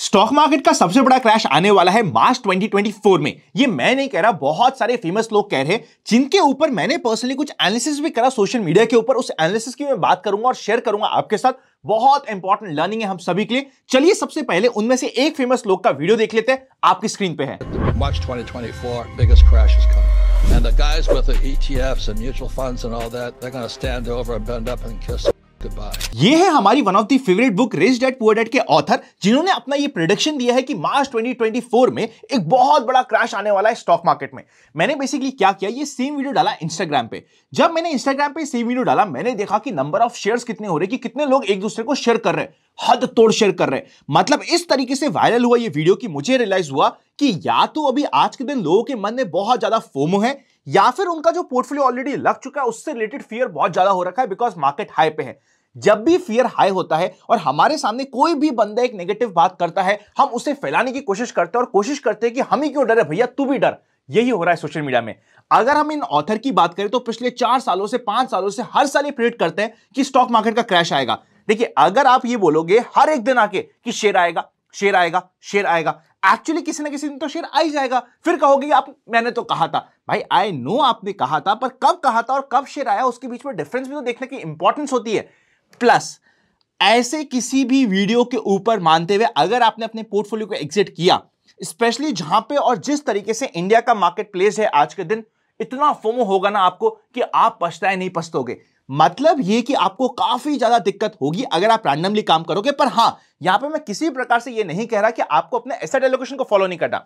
Stock market का सबसे बड़ा क्रैश आने वाला है मार्च 2024 में ये मैं नहीं कह रहा बहुत सारे फेमस लोग कह रहे हैं जिनके ऊपर मैंने पर्सनली कुछ एनालिसिस भी करा सोशल मीडिया के ऊपर उस एनालिसिस की मैं बात करूंगा और शेयर करूंगा आपके साथ बहुत इंपॉर्टेंट लर्निंग है हम सभी के लिए चलिए सबसे पहले उनमें से एक फेमस लोग का वीडियो देख लेते हैं आपकी स्क्रीन पे है And the guys with the ETFs and mutual funds and all that, they're going to stand over and bend up and kiss. ये है हमारी one of the favourite book Rich Dad Poor Dad के author जिन्होंने अपना ये production दिया है कि मार्च 2024 में एक बहुत बड़ा क्रैश आने वाला है स्टॉक मार्केट में मैंने बेसिकली क्या किया ये सेम वीडियो डाला इंस्टाग्राम पे जब मैंने इंस्टाग्राम पे सेम वीडियो डाला मैंने देखा कि नंबर ऑफ शेयर कितने हो रहे कि कितने लोग एक दूसरे को शेयर कर रहे हैं हद तोड़ शेयर कर रहे मतलब इस तरीके से वायरल हुआ ये वीडियो कि मुझे रियलाइज हुआ कि या तो अभी आज के दिन लोगों के मन में बहुत ज्यादा फोमो है या फिर उनका जो पोर्टफोलियो ऑलरेडी लग चुका है उससे रिलेटेड फियर बहुत ज्यादा हो रखा है बिकॉज मार्केट हाई पे है जब भी फियर हाई होता है और हमारे सामने कोई भी बंदा एक नेगेटिव बात करता है हम उसे फैलाने की कोशिश करते हैं और कोशिश करते हैं कि हम ही क्यों डरे भैया तू भी डर यही हो रहा है सोशल मीडिया में अगर हम इन ऑथर की बात करें तो पिछले चार सालों से पांच सालों से हर साल ये प्रेडिक्ट करते हैं कि स्टॉक मार्केट का क्रैश आएगा देखिए अगर आप ये बोलोगे हर एक दिन आके कि शेयर आएगा शेयर आएगा शेयर आएगा एक्चुअली किसी ना किसी दिन तो शेयर आ ही जाएगा फिर कहोगे आप मैंने तो कहा था भाई आई नो आपने कहा था पर कब कहा था और कब शेयर आया उसके बीच में डिफरेंस भी तो देखने की इंपॉर्टेंस होती है प्लस ऐसे किसी भी वीडियो के ऊपर मानते हुए अगर आपने अपने पोर्टफोलियो को एग्जिट किया स्पेशली जहां पे और जिस तरीके से इंडिया का मार्केट प्लेस है आज के दिन इतना फोमो होगा ना आपको कि आप पछताए नहीं पछतोगे मतलब ये कि आपको काफी ज्यादा दिक्कत होगी अगर आप रैंडमली काम करोगे पर हां यहां पे मैं किसी प्रकार से ये नहीं कह रहा कि आपको अपने एसेट एलोकेशन को फॉलो नहीं करना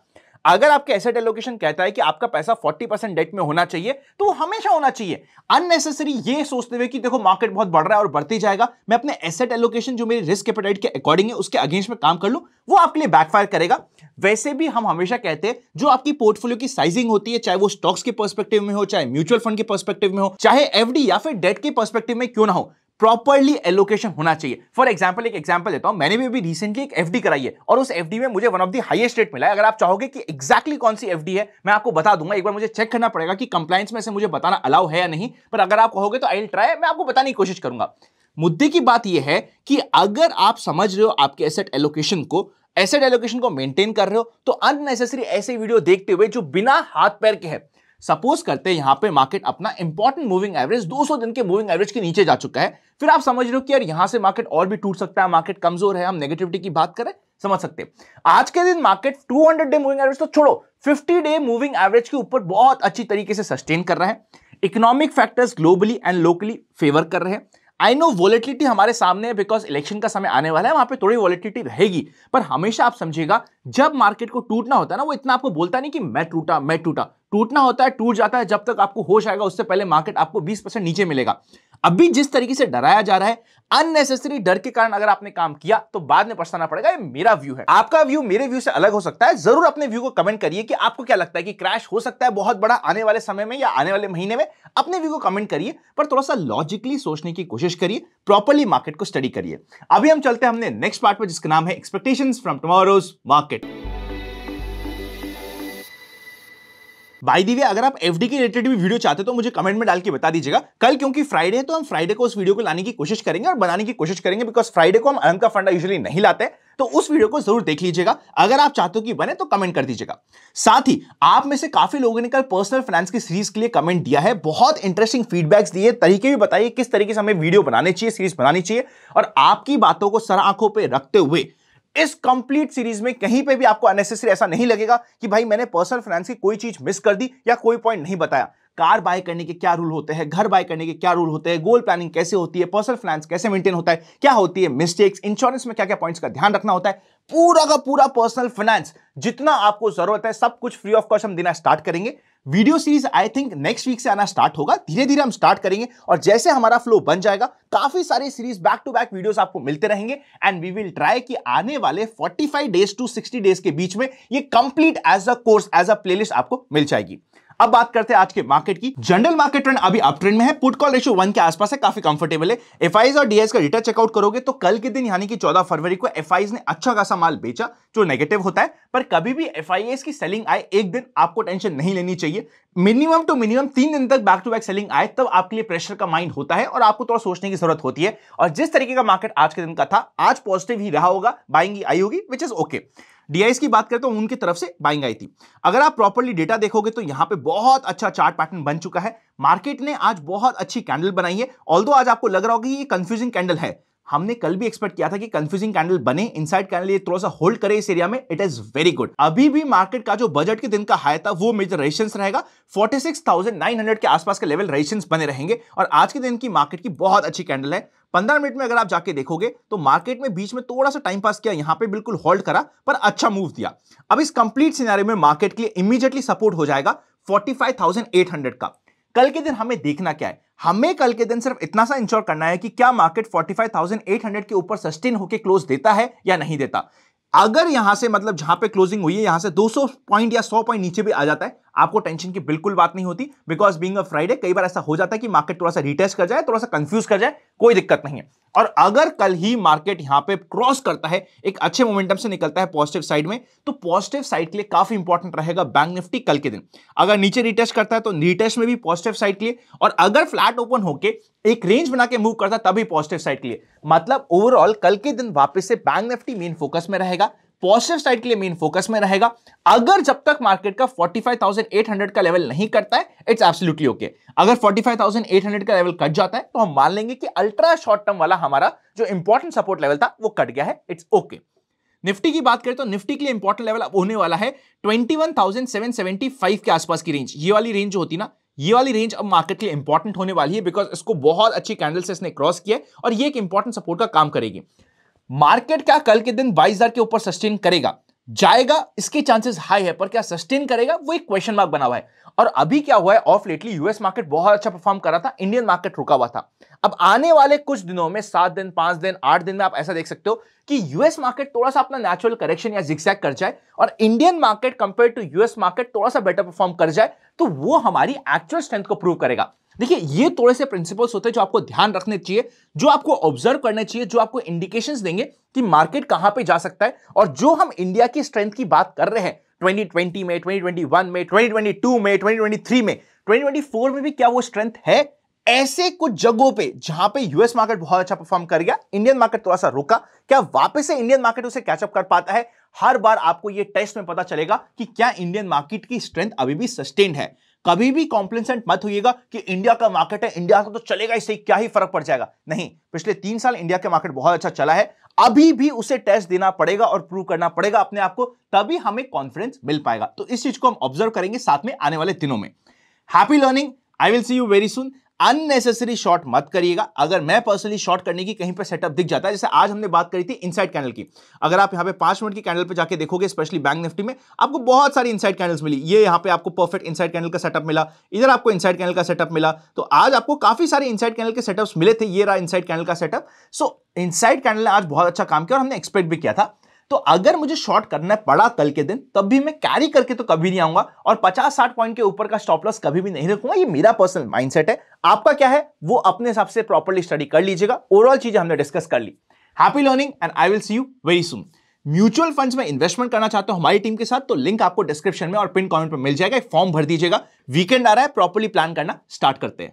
अगर आपके एसेट एलोकेशन कहता है कि आपका पैसा 40 परसेंट डेट में होना चाहिए तो वो हमेशा होना चाहिए अननेसेसरी ये सोचते हुए कि देखो मार्केट बहुत बढ़ रहा है और बढ़ती जाएगा मैं अपने एसेट एलोकेशन जो मेरी रिस्क एपेटाइट के अकॉर्डिंग है उसके अगेंस्ट में काम कर लूँ वो आपके लिए बैकफायर करेगा वैसे भी हम हमेशा कहते हैं जो आपकी पोर्टफोलियो की साइजिंग होती है चाहे वो स्टॉक्स के पर्सपेक्टिव में हो चाहे म्यूचुअल फंड के पर्सपेक्टिव में हो चाहे एफडी या फिर डेट के पर्सपेक्टिव में क्यों ना हो प्रॉपरली एलोकेशन होना चाहिए फॉर एग्जाम्पल एक एग्जाम्पल देता हूं मैंने भी अभी रिसेंटली एक एफडी कराई है और उस एफडी में मुझे one of the highest rate मिला है अगर आप चाहोगे कि एक्जैक्टली exactly कौन सी एफडी है मैं आपको बता दूंगा एक बार मुझे चेक करना पड़ेगा कि कंप्लाइंस में से मुझे बताना अलाउ है या नहीं पर अगर आप कहोगे तो आई ट्राई मैं आपको बताने की कोशिश करूंगा मुद्दे की बात यह है कि अगर आप समझ रहे हो आपके एसेट एलोकेशन को एसेट एलोकेशन को मेंटेन कर रहे हो तो अननेसेसरी ऐसे वीडियो देखते हुए जो बिना हाथ पैर के है सपोज करते हैं यहां पे मार्केट अपना इंपॉर्टेंट मूविंग एवरेज 200 दिन के मूविंग एवरेज के नीचे जा चुका है फिर आप समझ रहे हो कि यार यहां से मार्केट और भी टूट सकता है मार्केट कमजोर है हम नेगेटिविटी की बात करें समझ सकते हैं आज के दिन मार्केट 200 डे मूविंग एवरेज तो छोड़ो 50 डे मूविंग एवरेज के ऊपर बहुत अच्छी तरीके से सस्टेन कर रहे हैं economic factors globally and locally favour कर रहे हैं आई नो वॉलेटिलिटी हमारे सामने है बिकॉज इलेक्शन का समय आने वाला है वहां पे थोड़ी वॉलेटिलिटी रहेगी पर हमेशा आप समझिएगा जब मार्केट को टूटना होता है ना वो इतना आपको बोलता नहीं कि मैं टूटा मैं टूटा टूटना होता है टूट जाता है जब तक आपको होश आएगा उससे पहले मार्केट आपको 20 परसेंट नीचे मिलेगा अभी जिस तरीके से डराया जा रहा है अननेसेसरी डर के कारण अगर आपने काम किया तो बाद में पछताना पड़ेगा ये मेरा व्यू है आपका व्यू मेरे व्यू से अलग हो सकता है जरूर अपने व्यू को कमेंट करिए कि आपको क्या लगता है कि क्रैश हो सकता है बहुत बड़ा आने वाले समय में या आने वाले महीने में अपने व्यू को कमेंट करिए पर थोड़ा सा लॉजिकली सोचने की कोशिश करिए प्रॉपरली मार्केट को स्टडी करिए अभी हम चलते हैं हमने नेक्स्ट पार्ट पर जिसका नाम है expectation from tomorrow's market by the अगर आप एफ के रिलेटेड भी वीडियो चाहते तो मुझे कमेंट में डाल के बता दीजिएगा कल क्योंकि फ्राइडे है तो हम फ्राइडे को उस वीडियो को लाने की कोशिश करेंगे और बनाने की कोशिश करेंगे बिकॉज फ्राइडे को हम अनंत का फंडा यूजली नहीं लाते तो उस वीडियो को जरूर देख लीजिएगा अगर आप चाहते हो कि बने तो कमेंट कर दीजिएगा साथ ही आप में से काफी लोगों ने कल पर्सनल फाइनेंस की सीरीज के लिए कमेंट दिया है बहुत इंटरेस्टिंग फीडबैक्स दिए तरीके भी बताइए किस तरीके से हमें वीडियो बनाने चाहिए सीरीज बनानी चाहिए और आपकी बातों को सर आंखों पर रखते हुए इस कंप्लीट सीरीज में कहीं पे भी आपको अननेसेसरी ऐसा नहीं लगेगा कि भाई मैंने पर्सनल फाइनेंस की कोई चीज मिस कर दी या कोई पॉइंट नहीं बताया कार बाय करने के क्या रूल होते हैं घर बाय करने के क्या रूल होते हैं गोल प्लानिंग कैसे होती है पर्सनल फाइनेंस कैसे मेंटेन होता है क्या होती है मिस्टेक्स इंश्योरेंस में क्या क्या पॉइंट्स का ध्यान रखना होता है पूरा का पूरा पर्सनल फाइनेंस जितना आपको जरूरत है सब कुछ फ्री ऑफ कॉस्ट हम देना स्टार्ट करेंगे video series I think next week से आना स्टार्ट होगा धीरे धीरे हम स्टार्ट करेंगे और जैसे हमारा फ्लो बन जाएगा काफी सारे series back to back videos आपको मिलते रहेंगे एंड वी विल ट्राई कि आने वाले 45 डेज टू 60 डेज के बीच में ये complete as a course as a playlist आपको मिल जाएगी अब बात करते हैं आज के मार्केट की जनरल मार्केट ट्रेंड अभी अप ट्रेंड में है पुट कॉल रेशियो वन के आसपास है काफी कंफर्टेबल है एफ और डीएस का रिटर्न चेकआउट करोगे तो कल के दिन यानी कि चौदह फरवरी को एफ ने अच्छा खासा माल बेचा जो नेगेटिव होता है पर कभी भी एफ की सेलिंग आए एक दिन आपको टेंशन नहीं लेनी चाहिए मिनिमम टू मिनिमम तीन दिन तक बैक टू बैक सेलिंग आए तब आपके लिए प्रेशर का माइंड होता है और आपको थोड़ा सोचने की जरूरत होती है और जिस तरीके का मार्केट आज के दिन का था आज पॉजिटिव ही रहा होगा बाइंग आई होगी विच इज ओके डीआईएस की बात करें तो उनकी तरफ से बाइंग आई थी अगर आप प्रॉपरली डेटा देखोगे तो यहाँ पे बहुत अच्छा चार्ट पैटर्न बन चुका है मार्केट ने आज बहुत अच्छी कैंडल बनाई है ऑल आज आपको लग रहा होगा ये कंफ्यूजिंग कैंडल है हमने कल भी एक्सपेक्ट किया था कि कंफ्यूजिंग कैंडल बने इनसाइड कैंडल ये थोड़ा सा होल्ड करे इस एरिया में इट इज वेरी गुड अभी भी मार्केट का जो बजट के दिन का हाई था वो मेजर रेजिस्टेंस रहेगा 46,900 के आसपास के लेवल रेजिस्टेंस बने रहेंगे और आज के दिन की मार्केट की बहुत अच्छी कैंडल है पंद्रह मिनट में अगर आप जाके देखोगे तो मार्केट में बीच में थोड़ा सा टाइम पास किया यहां पे बिल्कुल होल्ड करा पर अच्छा मूव दिया अब इस कंप्लीट सिनेरियो में मार्केट के लिए इमीडिएटली सपोर्ट हो जाएगा 45,800 का कल के दिन हमें देखना क्या है हमें कल के दिन सिर्फ इतना सा इंश्योर करना है कि क्या मार्केट 45,800 के ऊपर सस्टेन होकर क्लोज देता है या नहीं देता अगर यहां से मतलब जहां पे क्लोजिंग हुई है यहां से 200 पॉइंट या 100 पॉइंट नीचे भी आ जाता है आपको टेंशन की बिल्कुल बात नहीं होती बिकॉज बीइंग अ फ्राइडे कई बार ऐसा हो जाता है कि मार्केट थोड़ा सा रिटेस्ट कर जाए थोड़ा सा कंफ्यूज कर जाए कोई दिक्कत नहीं है और अगर कल ही मार्केट यहां पे क्रॉस करता है एक अच्छे मोमेंटम से निकलता है पॉजिटिव साइड में तो पॉजिटिव साइड के लिए काफी इंपॉर्टेंट रहेगा बैंक निफ्टी कल के दिन अगर नीचे रिटेस्ट करता है तो रिटेस्ट में भी पॉजिटिव साइड के लिए और अगर फ्लैट ओपन होकर एक रेंज बना के मूव करता है तभी पॉजिटिव साइड के लिए मतलब ओवरऑल कल के दिन वापस से बैंक निफ्टी मेन फोकस में रहेगा पॉजिटिव साइड के लिए मेन फोकस में रहेगा अगर जब तक मार्केट का 45,800 का लेवल नहीं करता है इट्स एब्सोल्युटली ओके अगर 45,800 का लेवल कट जाता है तो हम मान लेंगे कि अल्ट्रा शॉर्ट टर्म वाला हमारा जो इंपॉर्टेंट सपोर्ट लेवल था वो कट गया है इट्स ओके okay. निफ्टी की बात करें तो निफ्टी के लिए इंपॉर्टेंट लेवल अब होने वाला है 21,775 के आसपास की रेंज ये वाली रेंज होती ना ये वाली रेंज अब मार्केट के लिए इंपॉर्टेंट होने वाली है बिकॉज इसको बहुत अच्छी कैंडल से इसने क्रॉस किया है और ये एक इंपॉर्टेंट सपोर्ट का काम करेगी मार्केट क्या कल के दिन बाईस हजार के ऊपर सस्टेन करेगा जाएगा इसके चांसेस हाई है पर क्या सस्टेन करेगा वो एक क्वेश्चन मार्क बना हुआ है और अभी क्या हुआ है ऑफ लेटली यूएस मार्केट बहुत अच्छा परफॉर्म कर रहा था इंडियन मार्केट रुका हुआ था अब आने वाले कुछ दिनों में सात दिन पांच दिन आठ दिन में आप ऐसा देख सकते हो कि यूएस मार्केट थोड़ा सा अपना नेचुरल करेक्शन या जिक्सैक कर जाए और Indian market compare to US market थोड़ा सा बेटर परफॉर्म कर जाए तो वो हमारी एक्चुअल स्ट्रेंथ को प्रूव करेगा देखिए ये थोड़े से प्रिंसिपल्स होते हैं जो आपको ध्यान रखने चाहिए जो आपको ऑब्जर्व करने चाहिए जो आपको इंडिकेशंस देंगे कि मार्केट कहां पे जा सकता है और जो हम इंडिया की स्ट्रेंथ की बात कर रहे हैं 2020 में 2021 में 2022 में 2023 में 2024 में भी क्या वो स्ट्रेंथ है ऐसे कुछ जगहों पे जहां पे यूएस मार्केट बहुत अच्छा परफॉर्म कर गया इंडियन मार्केट थोड़ा सा रुका क्या वापस से इंडियन मार्केट उसे कैचअप कर पाता है हर बार आपको ये टेस्ट में पता चलेगा कि क्या इंडियन मार्केट की स्ट्रेंथ अभी भी सस्टेन्ड है कभी भी कॉम्प्लेसेंट मत होइएगा कि इंडिया का मार्केट है इंडिया का तो चलेगा इससे क्या ही फर्क पड़ जाएगा नहीं पिछले तीन साल इंडिया का मार्केट बहुत अच्छा चला है अभी भी उसे टेस्ट देना पड़ेगा और प्रूव करना पड़ेगा अपने आप को तभी हमें कॉन्फिडेंस मिल पाएगा तो इस चीज को हम ऑब्जर्व करेंगे साथ में आने वाले दिनों में happy learning I will see you very soon unnecessary short मत करिएगा अगर मैं पर्सनली शॉर्ट करने की कहीं पर सेटअप दिख जाता है जैसे आज हमने बात करी थी इनसाइड कैंडल की अगर आप यहां पे पांच मिनट की कैंडल पे जाके देखोगे स्पेशली बैंक निफ्टी में आपको बहुत सारी इनसाइड कैंडल्स मिली ये यहां पे आपको परफेक्ट इनसाइड कैंडल का सेटअप मिला इधर आपको इनसाइड कैंडल का सेटअप मिला तो आज आपको काफी सारे इनसाइड कैंडल के सेटअप मिले थे ये रहा इनसाइड कैंडल का सेटअप सो इनसाइड कैंडल ने आज बहुत अच्छा काम किया और हमने एक्सपेक्ट भी किया था तो अगर मुझे शॉर्ट करना पड़ा कल के दिन तब भी मैं कैरी करके तो कभी नहीं आऊंगा और पचास साठ पॉइंट के ऊपर का स्टॉप लॉस कभी भी नहीं रखूंगा ये मेरा पर्सनल माइंडसेट है आपका क्या है वो अपने हिसाब से प्रॉपरली स्टडी कर लीजिएगा ओवरऑल चीजें हमने डिस्कस कर ली happy learning and I will see you very soon mutual funds में इन्वेस्टमेंट करना चाहते हो हमारी टीम के साथ तो लिंक आपको डिस्क्रिप्शन में और पिन कमेंट में मिल जाएगा एक फॉर्म भर दीजिएगा वीकेंड आ रहा है प्रॉपरली प्लान करना स्टार्ट करते हैं